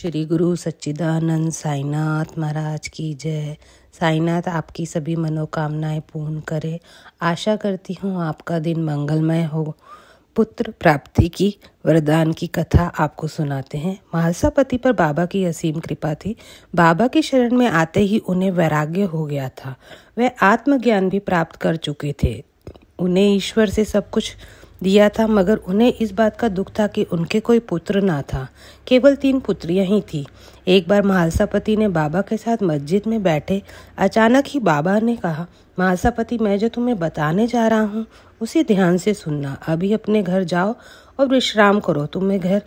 श्री गुरु सच्चिदानंद साईनाथ महाराज की जय साईनाथ आपकी सभी मनोकामनाएं पूर्ण करे आशा करती हूँ आपका दिन मंगलमय हो पुत्र प्राप्ति की वरदान की कथा आपको सुनाते हैं महासापति पर बाबा की असीम कृपा थी बाबा के शरण में आते ही उन्हें वैराग्य हो गया था वह आत्मज्ञान भी प्राप्त कर चुके थे उन्हें ईश्वर से सब कुछ दिया था मगर उन्हें इस बात का दुख था कि उनके कोई पुत्र ना था केवल तीन पुत्रियां ही थी एक बार महालसापति ने बाबा के साथ मस्जिद में बैठे अचानक ही बाबा ने कहा महालसापति मैं जो तुम्हें बताने जा रहा हूँ उसे ध्यान से सुनना अभी अपने घर जाओ और विश्राम करो तुम्हें घर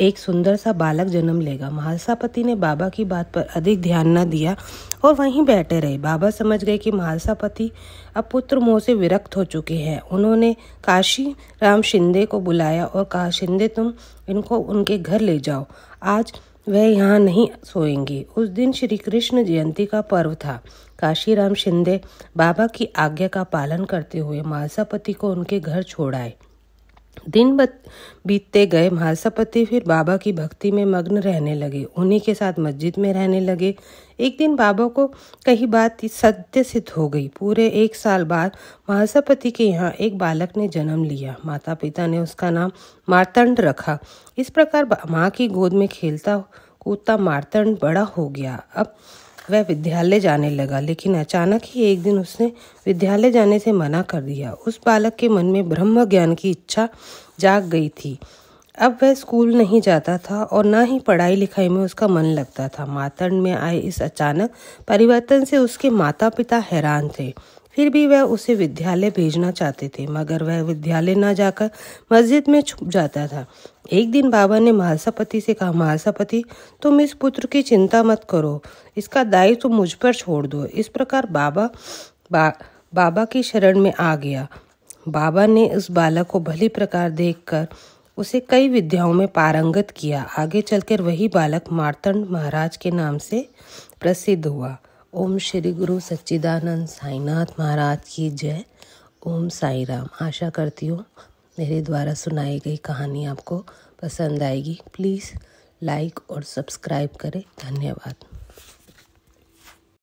एक सुंदर सा बालक जन्म लेगा महालसापति ने बाबा की बात पर अधिक ध्यान न दिया और वहीं बैठे रहे बाबा समझ गए कि महालसापति अब पुत्र मोह से विरक्त हो चुके हैं उन्होंने काशी राम शिंदे को बुलाया और कहा शिंदे तुम इनको उनके घर ले जाओ आज वह यहाँ नहीं सोएंगे उस दिन श्री कृष्ण जयंती का पर्व था काशीराम शिंदे बाबा की आज्ञा का पालन करते हुए मालसापति को उनके घर छोड़ आए दिन बीतते गए महासपति फिर बाबा की भक्ति में मग्न रहने लगे उन्हीं के साथ मस्जिद में रहने लगे एक दिन बाबा को कही बात सत्य सिद्ध हो गई पूरे एक साल बाद महासपति के यहाँ एक बालक ने जन्म लिया माता पिता ने उसका नाम मारतंड रखा इस प्रकार माँ की गोद में खेलता कूदता मारतंड बड़ा हो गया अब वह विद्यालय जाने लगा लेकिन अचानक ही एक दिन उसने विद्यालय जाने से मना कर दिया उस बालक के मन में ब्रह्म ज्ञान की इच्छा जाग गई थी अब वह स्कूल नहीं जाता था और ना ही पढ़ाई लिखाई में उसका मन लगता था मातंड में आए इस अचानक परिवर्तन से उसके माता पिता हैरान थे फिर भी वह उसे विद्यालय भेजना चाहते थे मगर वह विद्यालय न जाकर मस्जिद में छुप जाता था एक दिन बाबा ने महासापति से कहा महासापति तुम इस पुत्र की चिंता मत करो इसका दायित्व तो मुझ पर छोड़ दो इस प्रकार बाबा बा, बाबा की शरण में आ गया बाबा ने उस बालक को भली प्रकार देखकर उसे कई विद्याओं में पारंगत किया आगे चलकर वही बालक मारतंड महाराज के नाम से प्रसिद्ध हुआ ओम श्री गुरु सच्चिदानंद साईनाथ महाराज की जय ओम साई राम आशा करती हूँ मेरे द्वारा सुनाई गई कहानी आपको पसंद आएगी प्लीज़ लाइक और सब्सक्राइब करें धन्यवाद